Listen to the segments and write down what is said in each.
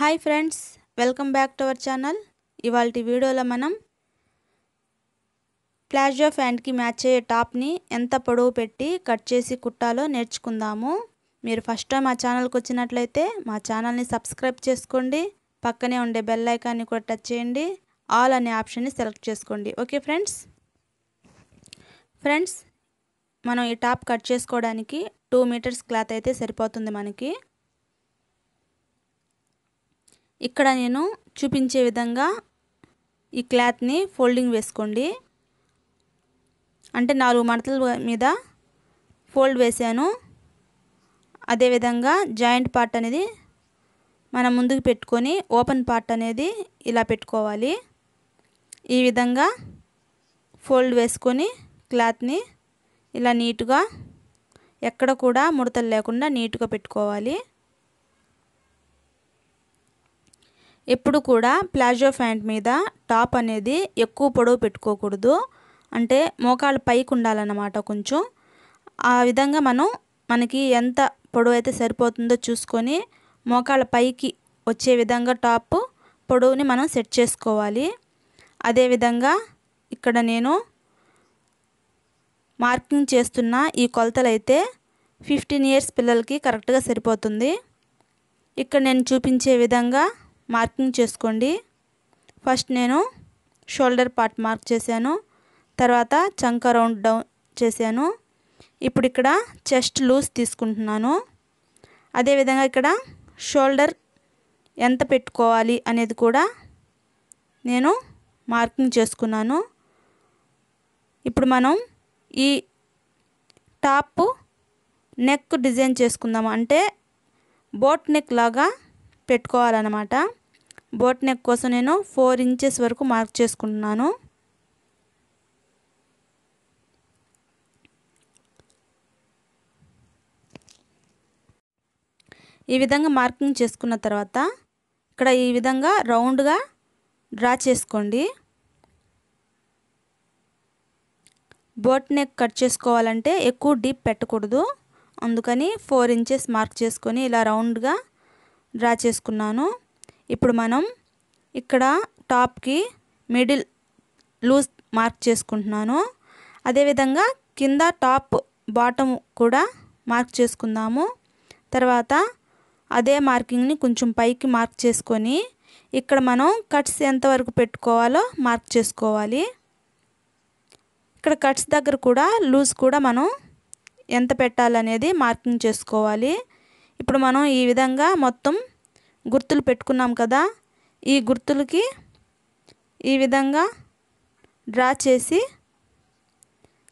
hi friends welcome back to our channel ఇవాళ వీడియోలో మనం ప్లాజో ఫ్యాంట్కి మ్యాచ్ అయ్యే టాప్ని ఎంత పొడవు పెట్టి కట్ చేసి కుట్టాలో నేర్చుకుందాము మీరు ఫస్ట్ టైం మా ఛానల్కి వచ్చినట్లయితే మా ఛానల్ని సబ్స్క్రైబ్ చేసుకోండి పక్కనే ఉండే బెల్ ఐకాన్ని కూడా టచ్ చేయండి ఆల్ అనే ఆప్షన్ని సెలెక్ట్ చేసుకోండి ఓకే ఫ్రెండ్స్ ఫ్రెండ్స్ మనం ఈ టాప్ కట్ చేసుకోవడానికి టూ మీటర్స్ క్లాత్ అయితే సరిపోతుంది మనకి ఇక్కడ నేను చూపించే విధంగా ఈ క్లాత్ని ఫోల్డింగ్ వేసుకోండి అంటే నాలుగు మడతల మీద ఫోల్డ్ వేసాను అదేవిధంగా జాయింట్ పార్ట్ అనేది మనం ముందుకు పెట్టుకొని ఓపెన్ పార్ట్ అనేది ఇలా పెట్టుకోవాలి ఈ విధంగా ఫోల్డ్ వేసుకొని క్లాత్ని ఇలా నీట్గా ఎక్కడ కూడా ముడతలు లేకుండా నీట్గా పెట్టుకోవాలి ఎప్పుడు కూడా ప్లాజో ప్యాంట్ మీద టాప్ అనేది ఎక్కువ పొడవు పెట్టుకోకూడదు అంటే మోకాలు పైకి ఉండాలన్నమాట కొంచెం ఆ విధంగా మనం మనకి ఎంత పొడవు అయితే సరిపోతుందో చూసుకొని మోకాల పైకి వచ్చే విధంగా టాప్ పొడవుని మనం సెట్ చేసుకోవాలి అదేవిధంగా ఇక్కడ నేను మార్కింగ్ చేస్తున్న ఈ కొలతలు అయితే ఫిఫ్టీన్ ఇయర్స్ పిల్లలకి కరెక్ట్గా సరిపోతుంది ఇక్కడ నేను చూపించే విధంగా మార్కింగ్ చేసుకోండి ఫస్ట్ నేను షోల్డర్ పార్ట్ మార్క్ చేశాను తర్వాత చంక రౌండ్ డౌన్ చేశాను ఇప్పుడు ఇక్కడ చెస్ట్ లూజ్ తీసుకుంటున్నాను అదేవిధంగా ఇక్కడ షోల్డర్ ఎంత పెట్టుకోవాలి అనేది కూడా నేను మార్కింగ్ చేసుకున్నాను ఇప్పుడు మనం ఈ టాప్ నెక్ డిజైన్ చేసుకుందాము అంటే బోట్ నెక్ లాగా పెట్టుకోవాలన్నమాట బోట్ నెక్ కోసం నేను ఫోర్ ఇంచెస్ వరకు మార్క్ చేసుకుంటున్నాను ఈ విధంగా మార్కింగ్ చేసుకున్న తర్వాత ఇక్కడ ఈ విధంగా రౌండ్గా డ్రా చేసుకోండి బోట్ నెక్ కట్ చేసుకోవాలంటే ఎక్కువ డీప్ పెట్టకూడదు అందుకని ఫోర్ ఇంచెస్ మార్క్ చేసుకొని ఇలా రౌండ్గా డ్రా చేసుకున్నాను ఇప్పుడు మనం ఇక్కడ టాప్కి మిడిల్ లూజ్ మార్క్ చేసుకుంటున్నాను అదేవిధంగా కింద టాప్ బాటమ్ కూడా మార్క్ చేసుకుందాము తర్వాత అదే మార్కింగ్ని కొంచెం పైకి మార్క్ చేసుకొని ఇక్కడ మనం కట్స్ ఎంతవరకు పెట్టుకోవాలో మార్క్ చేసుకోవాలి ఇక్కడ కట్స్ దగ్గర కూడా లూజ్ కూడా మనం ఎంత పెట్టాలనేది మార్కింగ్ చేసుకోవాలి ఇప్పుడు మనం ఈ విధంగా మొత్తం గుర్తులు పెట్టుకున్నాం కదా ఈ గుర్తులకి ఈ విధంగా డ్రా చేసి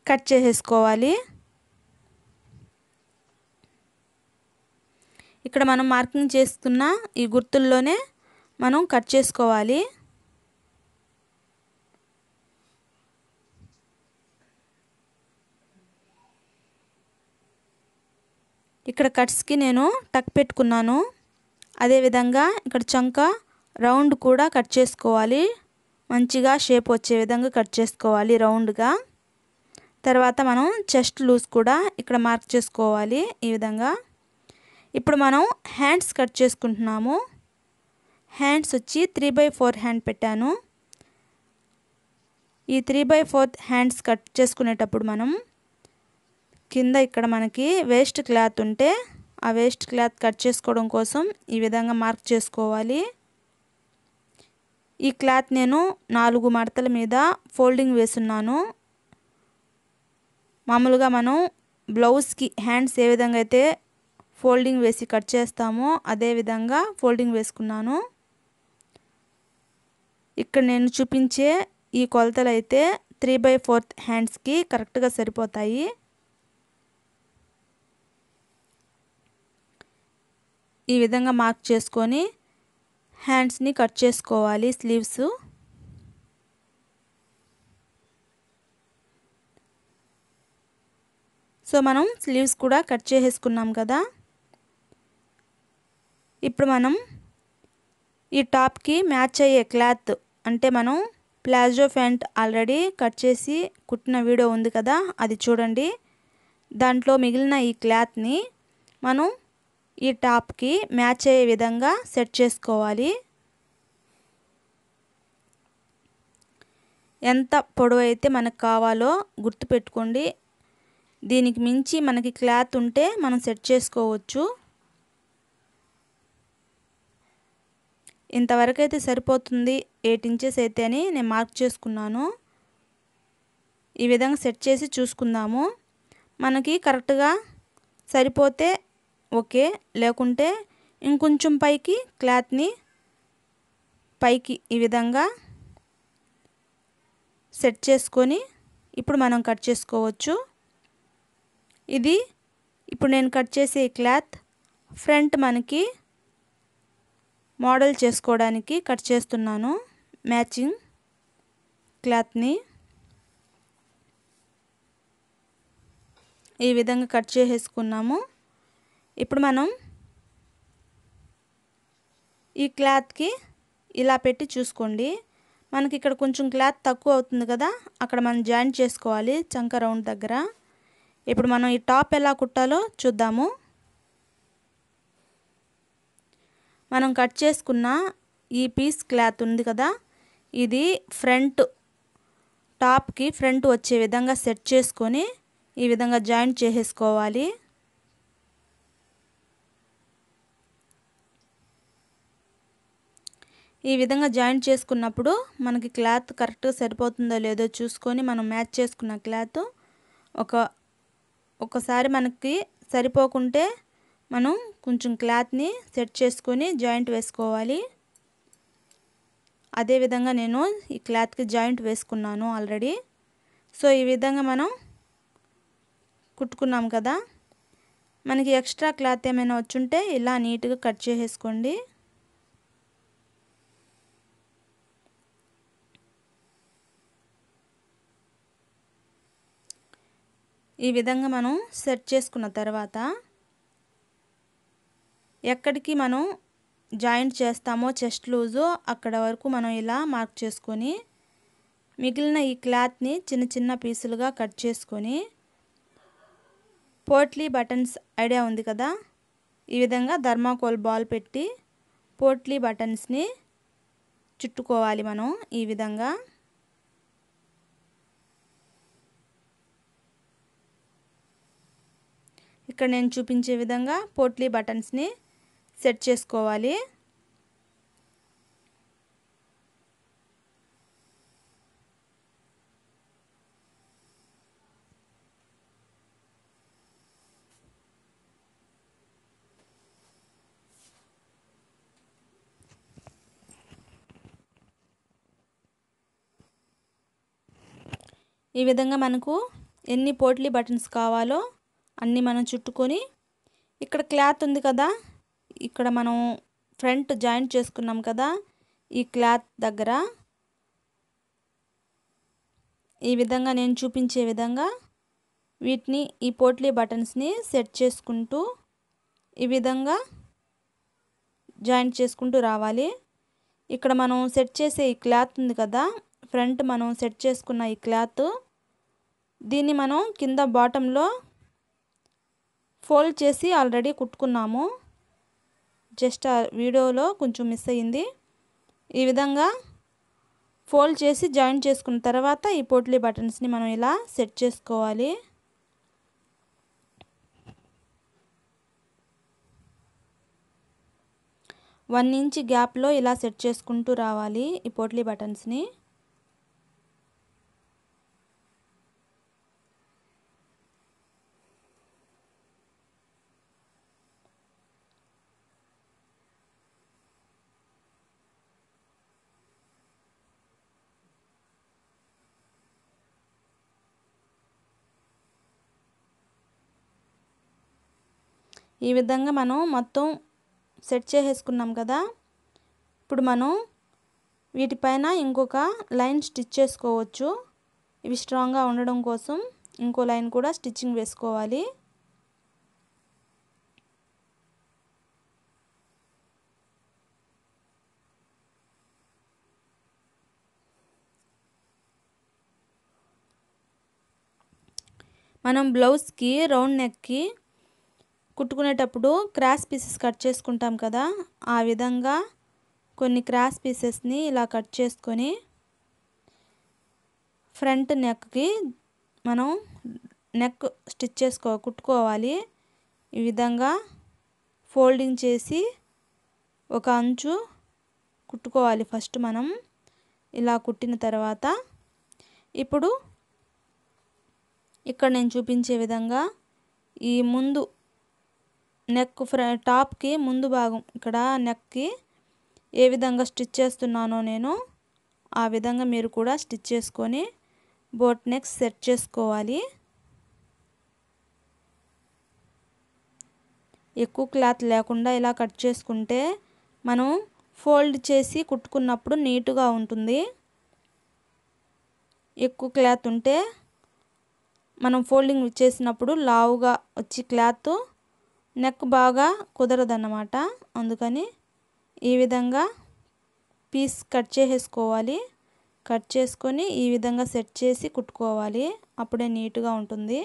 కట్ చేసేసుకోవాలి ఇక్కడ మనం మార్కింగ్ చేస్తున్న ఈ గుర్తుల్లోనే మనం కట్ చేసుకోవాలి ఇక్కడ కట్స్కి నేను టక్ పెట్టుకున్నాను అదేవిధంగా ఇక్కడ చంక రౌండ్ కూడా కట్ చేసుకోవాలి మంచిగా షేప్ వచ్చే విధంగా కట్ చేసుకోవాలి రౌండ్గా తర్వాత మనం చెస్ట్ లూజ్ కూడా ఇక్కడ మార్క్ చేసుకోవాలి ఈ విధంగా ఇప్పుడు మనం హ్యాండ్స్ కట్ చేసుకుంటున్నాము హ్యాండ్స్ వచ్చి త్రీ బై ఫోర్ హ్యాండ్ పెట్టాను ఈ three by fourth hands cut చేసుకునేటప్పుడు మనం కింద ఇక్కడ మనకి వేస్ట్ క్లాత్ ఉంటే ఆ వేస్ట్ క్లాత్ కట్ చేసుకోవడం కోసం ఈ విధంగా మార్క్ చేసుకోవాలి ఈ క్లాత్ నేను నాలుగు మడతల మీద ఫోల్డింగ్ వేస్తున్నాను మామూలుగా మనం బ్లౌజ్కి హ్యాండ్స్ ఏ విధంగా అయితే ఫోల్డింగ్ వేసి కట్ చేస్తామో అదే విధంగా ఫోల్డింగ్ వేసుకున్నాను ఇక్కడ నేను చూపించే ఈ కొలతలు అయితే త్రీ బై ఫోర్త్ హ్యాండ్స్కి కరెక్ట్గా సరిపోతాయి ఈ విధంగా మార్క్ చేసుకొని హ్యాండ్స్ని కట్ చేసుకోవాలి స్లీవ్స్ సో మనం స్లీవ్స్ కూడా కట్ చేసేసుకున్నాం కదా ఇప్పుడు మనం ఈ టాప్కి మ్యాచ్ అయ్యే క్లాత్ అంటే మనం ప్లాజో ఫ్యాంట్ ఆల్రెడీ కట్ చేసి కుట్టిన వీడియో ఉంది కదా అది చూడండి దాంట్లో మిగిలిన ఈ క్లాత్ని మనం ఈ టాప్కి మ్యాచ్ అయ్యే విధంగా సెట్ చేసుకోవాలి ఎంత పొడవు అయితే మనకు కావాలో గుర్తుపెట్టుకోండి దీనికి మించి మనకి క్లాత్ ఉంటే మనం సెట్ చేసుకోవచ్చు ఇంతవరకు అయితే సరిపోతుంది ఎయిట్ ఇంచెస్ అయితే అని నేను మార్క్ చేసుకున్నాను ఈ విధంగా సెట్ చేసి చూసుకుందాము మనకి కరెక్ట్గా సరిపోతే ఓకే లేకుంటే ఇంకొంచెం పైకి క్లాత్ని పైకి ఈ విధంగా సెట్ చేసుకొని ఇప్పుడు మనం కట్ చేసుకోవచ్చు ఇది ఇప్పుడు నేను కట్ చేసే క్లాత్ ఫ్రంట్ మనకి మోడల్ చేసుకోవడానికి కట్ చేస్తున్నాను మ్యాచింగ్ క్లాత్ని ఈ విధంగా కట్ చేసేసుకున్నాము ఇప్పుడు మనం ఈ క్లాత్కి ఇలా పెట్టి చూసుకోండి మనకి ఇక్కడ కొంచెం క్లాత్ తక్కువ అవుతుంది కదా అక్కడ మనం జాయింట్ చేసుకోవాలి చంక రౌండ్ దగ్గర ఇప్పుడు మనం ఈ టాప్ ఎలా కుట్టాలో చూద్దాము మనం కట్ చేసుకున్న ఈ పీస్ క్లాత్ ఉంది కదా ఇది ఫ్రంట్ టాప్కి ఫ్రంట్ వచ్చే విధంగా సెట్ చేసుకొని ఈ విధంగా జాయింట్ చేసేసుకోవాలి ఈ విధంగా జాయింట్ చేసుకున్నప్పుడు మనకి క్లాత్ కరెక్ట్గా సరిపోతుందో లేదో చూసుకొని మనం మ్యాచ్ చేసుకున్న క్లాత్ ఒక ఒకసారి మనకి సరిపోకుంటే మనం కొంచెం క్లాత్ని సెట్ చేసుకొని జాయింట్ వేసుకోవాలి అదేవిధంగా నేను ఈ క్లాత్కి జాయింట్ వేసుకున్నాను ఆల్రెడీ సో ఈ విధంగా మనం కుట్టుకున్నాం కదా మనకి ఎక్స్ట్రా క్లాత్ ఏమైనా వచ్చుంటే ఇలా నీట్గా కట్ చేసేసుకోండి ఈ విధంగా మనం సెట్ చేసుకున్న తర్వాత ఎక్కడికి మనం జాయింట్ చేస్తామో చెస్ట్ లూజు అక్కడ వరకు మనం ఇలా మార్క్ చేసుకొని మిగిలిన ఈ క్లాత్ని చిన్న చిన్న పీసులుగా కట్ చేసుకొని పోట్లీ బటన్స్ ఐడియా ఉంది కదా ఈ విధంగా ధర్మాకోల్ బాల్ పెట్టి పోట్లీ బటన్స్ని చుట్టుకోవాలి మనం ఈ విధంగా ఇక్కడ నేను చూపించే విధంగా పోట్లీ బటన్స్ని సెట్ చేసుకోవాలి ఈ విధంగా మనకు ఎన్ని పోట్లీ బటన్స్ కావాలో అన్నీ మనం చుట్టుకొని ఇక్కడ క్లాత్ ఉంది కదా ఇక్కడ మనం ఫ్రంట్ జాయింట్ చేసుకున్నాం కదా ఈ క్లాత్ దగ్గర ఈ విధంగా నేను చూపించే విధంగా వీటిని ఈ పోట్లీ బటన్స్ని సెట్ చేసుకుంటూ ఈ విధంగా జాయింట్ చేసుకుంటూ రావాలి ఇక్కడ మనం సెట్ చేసే ఈ క్లాత్ ఉంది కదా ఫ్రంట్ మనం సెట్ చేసుకున్న ఈ క్లాత్ దీన్ని మనం కింద బాటంలో ఫోల్డ్ చేసి ఆల్రెడీ కుట్టుకున్నాము జస్ట్ ఆ వీడియోలో కొంచెం మిస్ అయ్యింది ఈ విధంగా ఫోల్డ్ చేసి జాయిన్ చేసుకున్న తర్వాత ఈ పోట్లీ బటన్స్ని మనం ఇలా సెట్ చేసుకోవాలి వన్ ఇంచ్ గ్యాప్లో ఇలా సెట్ చేసుకుంటూ రావాలి ఈ పోట్లీ బటన్స్ని ఈ విధంగా మనం మొత్తం సెట్ చేసేసుకున్నాం కదా ఇప్పుడు మనం వీటిపైన ఇంకొక లైన్ స్టిచ్ చేసుకోవచ్చు ఇవి స్ట్రాంగ్గా ఉండడం కోసం ఇంకో లైన్ కూడా స్టిచ్చింగ్ వేసుకోవాలి మనం బ్లౌజ్కి రౌండ్ నెక్కి కుట్టుకునేటప్పుడు క్రాస్ పీసెస్ కట్ చేసుకుంటాం కదా ఆ విధంగా కొన్ని క్రాస్ పీసెస్ని ఇలా కట్ చేసుకొని ఫ్రంట్ నెక్కి మనం నెక్ స్టిచ్ చేసుకో కుట్టుకోవాలి ఈ విధంగా ఫోల్డింగ్ చేసి ఒక అంచు కుట్టుకోవాలి ఫస్ట్ మనం ఇలా కుట్టిన తర్వాత ఇప్పుడు ఇక్కడ నేను చూపించే విధంగా ఈ ముందు నెక్ ఫ్ర టాప్కి ముందు భాగం ఇక్కడ నెక్కి ఏ విధంగా స్టిచ్ చేస్తున్నానో నేను ఆ విధంగా మీరు కూడా స్టిచ్ చేసుకొని బోట్ నెక్ సెట్ చేసుకోవాలి ఎక్కువ క్లాత్ లేకుండా ఇలా కట్ చేసుకుంటే మనం ఫోల్డ్ చేసి కుట్టుకున్నప్పుడు నీటుగా ఉంటుంది ఎక్కువ క్లాత్ ఉంటే మనం ఫోల్డింగ్ చేసినప్పుడు లావుగా వచ్చి క్లాత్ నెక్ బాగా కుదరదన్నమాట అందుకని ఈ విధంగా పీస్ కట్ చేసేసుకోవాలి కట్ చేసుకొని ఈ విధంగా సెట్ చేసి కుట్టుకోవాలి అప్పుడే నీట్గా ఉంటుంది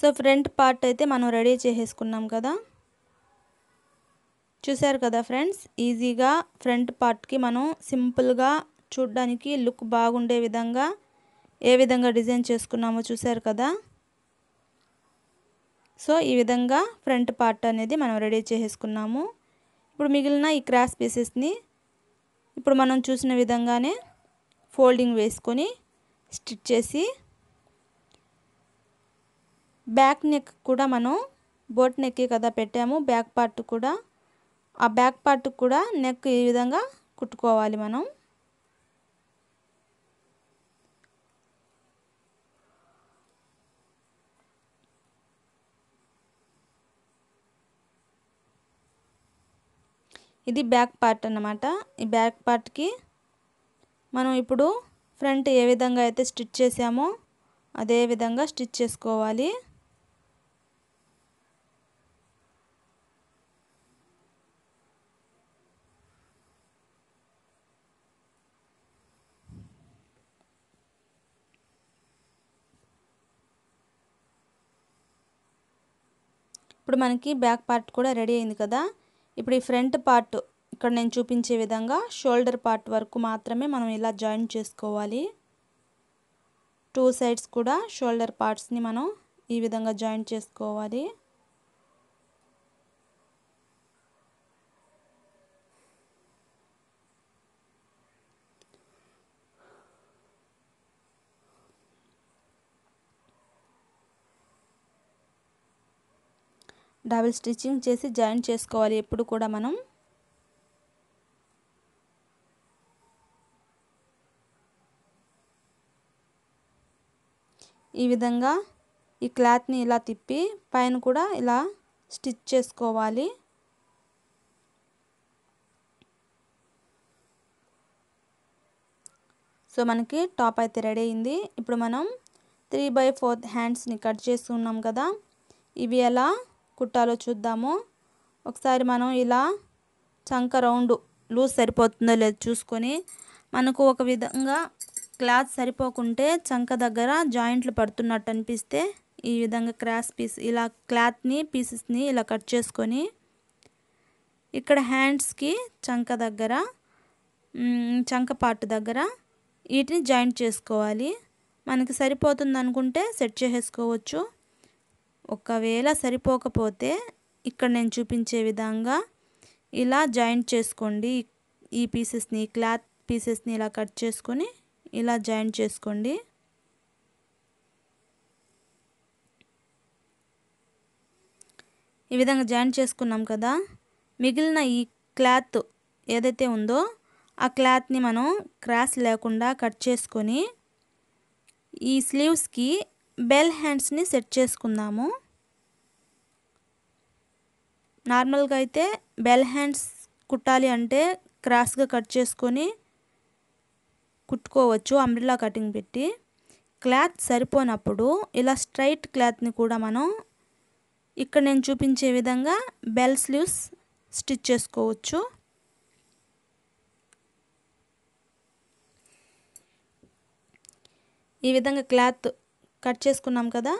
సో ఫ్రంట్ పార్ట్ అయితే మనం రెడీ చేసేసుకున్నాం కదా చూసారు కదా ఫ్రెండ్స్ ఈజీగా ఫ్రంట్ పార్ట్కి మనం సింపుల్గా చూడ్డానికి లుక్ బాగుండే విధంగా ఏ విధంగా డిజైన్ చేసుకున్నామో చూసారు కదా సో ఈ విధంగా ఫ్రంట్ పార్ట్ అనేది మనం రెడీ చేసేసుకున్నాము ఇప్పుడు మిగిలిన ఈ క్రాస్ పీసెస్ని ఇప్పుడు మనం చూసిన విధంగానే ఫోల్డింగ్ వేసుకొని స్టిచ్ చేసి బ్యాక్ నెక్ కూడా మనం బోట్ నెక్కి కదా పెట్టాము బ్యాక్ పార్ట్ కూడా ఆ బ్యాక్ పార్ట్ కూడా నెక్ ఈ విధంగా కుట్టుకోవాలి మనం ఇది బ్యాక్ పార్ట్ అనమాట ఈ బ్యాక్ పార్ట్కి మనం ఇప్పుడు ఫ్రంట్ ఏ విధంగా అయితే స్టిచ్ చేసామో అదే విధంగా స్టిచ్ చేసుకోవాలి ఇప్పుడు మనకి బ్యాక్ పార్ట్ కూడా రెడీ అయింది కదా ఇప్పుడు ఈ ఫ్రంట్ పార్ట్ ఇక్కడ నేను చూపించే విధంగా షోల్డర్ పార్ట్ వరకు మాత్రమే మనం ఇలా జాయిన్ చేసుకోవాలి టూ సైడ్స్ కూడా షోల్డర్ పార్ట్స్ని మనం ఈ విధంగా జాయిన్ చేసుకోవాలి డబుల్ స్టిచ్చింగ్ చేసి జాయిన్ చేసుకోవాలి ఎప్పుడు కూడా మనం ఈ విధంగా ఈ క్లాత్ని ఇలా తిప్పి పైన కూడా ఇలా స్టిచ్ చేసుకోవాలి సో మనకి టాప్ అయితే రెడీ అయింది ఇప్పుడు మనం త్రీ బై ఫోర్త్ హ్యాండ్స్ని కట్ చేస్తున్నాం కదా ఇవి ఎలా కుట్టాలో చూద్దాము ఒకసారి మనం ఇలా చంక రౌండ్ లూజ్ సరిపోతుందో లేదో చూసుకొని మనకు ఒక విధంగా క్లాత్ సరిపోకుంటే చంక దగ్గర జాయింట్లు పడుతున్నట్టు అనిపిస్తే ఈ విధంగా క్రాస్ పీస్ ఇలా క్లాత్ని పీసెస్ని ఇలా కట్ చేసుకొని ఇక్కడ హ్యాండ్స్కి చంక దగ్గర చంక పార్ట్ దగ్గర వీటిని జాయింట్ చేసుకోవాలి మనకి సరిపోతుంది అనుకుంటే సెట్ చేసేసుకోవచ్చు ఒకవేళ సరిపోకపోతే ఇక్కడ నేను చూపించే విధంగా ఇలా జాయింట్ చేసుకోండి ఈ పీసెస్ని క్లాత్ పీసెస్ని ఇలా కట్ చేసుకొని ఇలా జాయింట్ చేసుకోండి ఈ విధంగా జాయింట్ చేసుకున్నాం కదా మిగిలిన ఈ క్లాత్ ఏదైతే ఉందో ఆ క్లాత్ని మనం క్రాస్ లేకుండా కట్ చేసుకొని ఈ స్లీవ్స్కి బెల్ హ్యాండ్స్ని సెట్ చేసుకుందాము నార్మల్గా అయితే బెల్ హ్యాండ్స్ కుట్టాలి అంటే క్రాస్గా కట్ చేసుకొని కుట్టుకోవచ్చు అంబ్రిలా కటింగ్ పెట్టి క్లాత్ సరిపోనప్పుడు ఇలా స్ట్రైట్ క్లాత్ని కూడా మనం ఇక్కడ నేను చూపించే విధంగా బెల్ స్లీవ్స్ స్టిచ్ చేసుకోవచ్చు ఈ విధంగా క్లాత్ కట్ చేసుకున్నాం కదా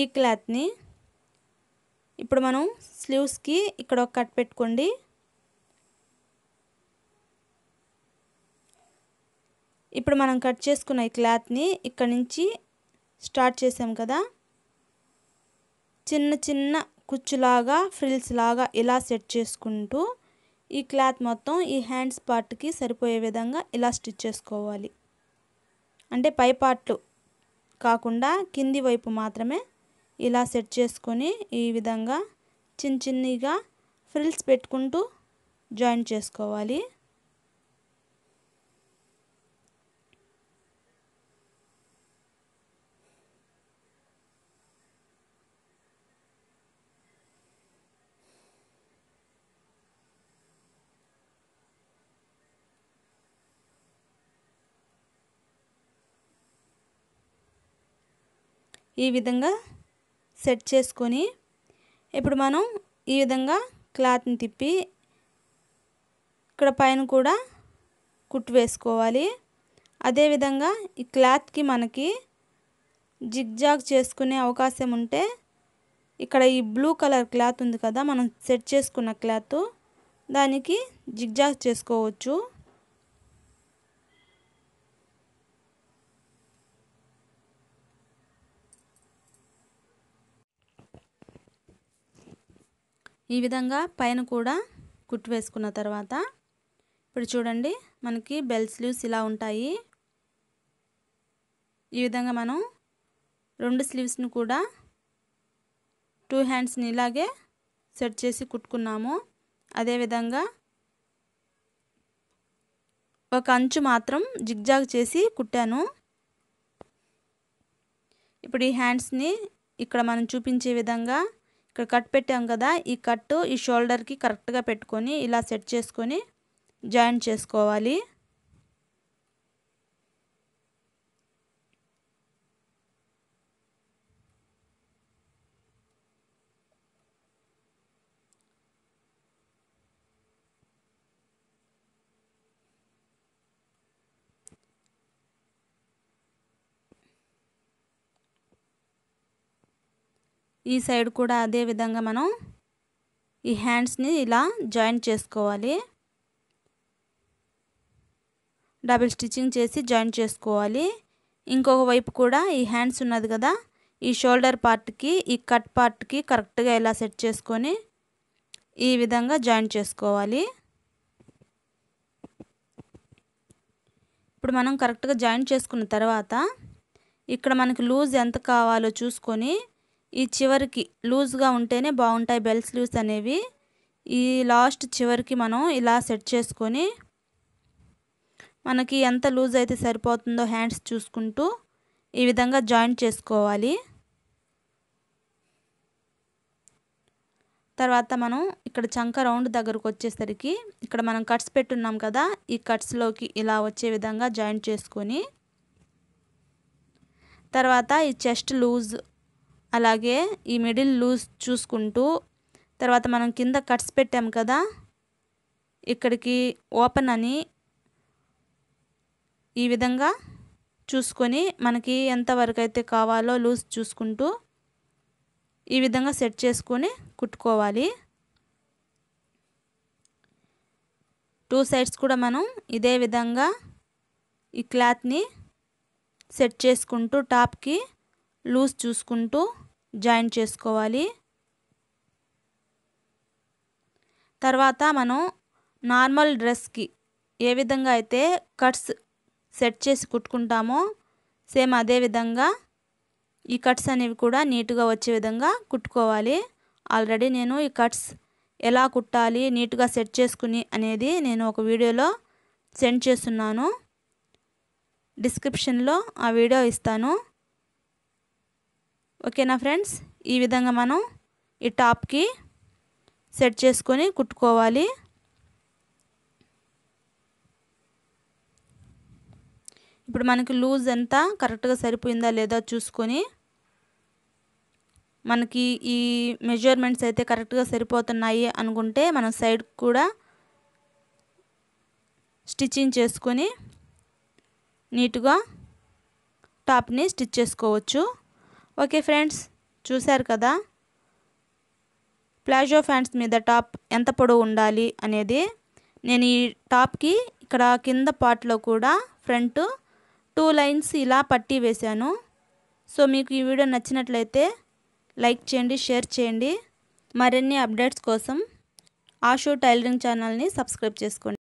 ఈ క్లాత్ని ఇప్పుడు మనం స్లీవ్స్కి ఇక్కడ ఒక కట్ పెట్టుకోండి ఇప్పుడు మనం కట్ చేసుకున్న ఈ క్లాత్ని ఇక్కడ నుంచి స్టార్ట్ చేసాం కదా చిన్న చిన్న కుచ్చులాగా ఫ్రిల్స్ లాగా ఇలా సెట్ చేసుకుంటూ ఈ క్లాత్ మొత్తం ఈ హ్యాండ్స్ పార్ట్కి సరిపోయే విధంగా ఇలా స్టిచ్ చేసుకోవాలి అంటే పై పార్ట్లు కాకుండా కింది వైపు మాత్రమే ఇలా సెట్ చేసుకొని ఈ విధంగా చిన్న చిన్నగా ఫ్రిల్స్ పెట్టుకుంటూ జాయిన్ చేసుకోవాలి ఈ విధంగా సెట్ చేసుకొని ఇప్పుడు మనం ఈ విధంగా క్లాత్ని తిప్పి ఇక్కడ పైన కూడా కుట్టు వేసుకోవాలి అదేవిధంగా ఈ క్లాత్కి మనకి జిగ్జాగ్ చేసుకునే అవకాశం ఉంటే ఇక్కడ ఈ బ్లూ కలర్ క్లాత్ ఉంది కదా మనం సెట్ చేసుకున్న క్లాత్ దానికి జిగ్జాగ్ చేసుకోవచ్చు ఈ విధంగా పైన కూడా కుట్టు వేసుకున్న తర్వాత ఇప్పుడు చూడండి మనకి బెల్ స్లీవ్స్ ఇలా ఉంటాయి ఈ విధంగా మనం రెండు స్లీవ్స్ని కూడా టూ హ్యాండ్స్ని ఇలాగే సెట్ చేసి కుట్టుకున్నాము అదేవిధంగా ఒక అంచు మాత్రం జిగ్జాగ్ చేసి కుట్టాను ఇప్పుడు ఈ హ్యాండ్స్ని ఇక్కడ మనం చూపించే విధంగా ఇక్కడ కట్ పెట్టాం కదా ఈ కట్టు ఈ షోల్డర్కి కరెక్ట్గా పెట్టుకొని ఇలా సెట్ చేసుకొని జాయిన్ చేసుకోవాలి ఈ సైడ్ కూడా అదే విధంగా మనం ఈ హ్యాండ్స్ని ఇలా జాయింట్ చేసుకోవాలి డబుల్ స్టిచ్చింగ్ చేసి జాయింట్ చేసుకోవాలి ఇంకొక వైపు కూడా ఈ హ్యాండ్స్ ఉన్నది కదా ఈ షోల్డర్ పార్ట్కి ఈ కట్ పార్ట్కి కరెక్ట్గా ఇలా సెట్ చేసుకొని ఈ విధంగా జాయింట్ చేసుకోవాలి ఇప్పుడు మనం కరెక్ట్గా జాయింట్ చేసుకున్న తర్వాత ఇక్కడ మనకి లూజ్ ఎంత కావాలో చూసుకొని ఈ చివరికి లూజ్గా ఉంటేనే బాగుంటాయి బెల్ స్లీవ్స్ అనేవి ఈ లాస్ట్ చివరికి మనం ఇలా సెట్ చేసుకొని మనకి ఎంత లూజ్ అయితే సరిపోతుందో హ్యాండ్స్ చూసుకుంటూ ఈ విధంగా జాయింట్ చేసుకోవాలి తర్వాత మనం ఇక్కడ చంక రౌండ్ దగ్గరకు వచ్చేసరికి ఇక్కడ మనం కట్స్ పెట్టున్నాం కదా ఈ కట్స్లోకి ఇలా వచ్చే విధంగా జాయింట్ చేసుకొని తర్వాత ఈ చెస్ట్ లూజ్ అలాగే ఈ మిడిల్ లూజ్ చూసుకుంటూ తర్వాత మనం కింద కట్స్ పెట్టాం కదా ఇక్కడికి ఓపెన్ అని ఈ విధంగా చూసుకొని మనకి ఎంతవరకు అయితే కావాలో లూజ్ చూసుకుంటూ ఈ విధంగా సెట్ చేసుకొని కుట్టుకోవాలి టూ సైడ్స్ కూడా మనం ఇదే విధంగా ఈ క్లాత్ని సెట్ చేసుకుంటూ టాప్కి లూజ్ చూసుకుంటూ జాయిన్ చేసుకోవాలి తర్వాత మనం నార్మల్ డ్రెస్కి ఏ విధంగా అయితే కట్స్ సెట్ చేసి కుట్టుకుంటామో సేమ్ అదే విధంగా ఈ కట్స్ అనేవి కూడా నీట్గా వచ్చే విధంగా కుట్టుకోవాలి ఆల్రెడీ నేను ఈ కట్స్ ఎలా కుట్టాలి నీట్గా సెట్ చేసుకుని అనేది నేను ఒక వీడియోలో సెండ్ చేస్తున్నాను డిస్క్రిప్షన్లో ఆ వీడియో ఇస్తాను ఓకేనా ఫ్రెండ్స్ ఈ విధంగా మనం ఈ టాప్కి సెట్ చేసుకొని కుట్టుకోవాలి ఇప్పుడు మనకి లూజ్ ఎంత కరెక్ట్గా సరిపోయిందా లేదా చూసుకొని మనకి ఈ మెజర్మెంట్స్ అయితే కరెక్ట్గా సరిపోతున్నాయి అనుకుంటే మనం సైడ్ కూడా స్టిచ్చింగ్ చేసుకొని నీట్గా టాప్ని స్టిచ్ చేసుకోవచ్చు ఓకే ఫ్రెండ్స్ చూశారు కదా ప్లాజో ఫ్యాన్స్ మీద టాప్ ఎంత పొడవు ఉండాలి అనేది నేను ఈ టాప్కి ఇక్కడ కింద పార్ట్లో కూడా ఫ్రంట్ టూ లైన్స్ ఇలా పట్టి వేశాను సో మీకు ఈ వీడియో నచ్చినట్లయితే లైక్ చేయండి షేర్ చేయండి మరిన్ని అప్డేట్స్ కోసం ఆషో టైలరింగ్ ఛానల్ని సబ్స్క్రైబ్ చేసుకోండి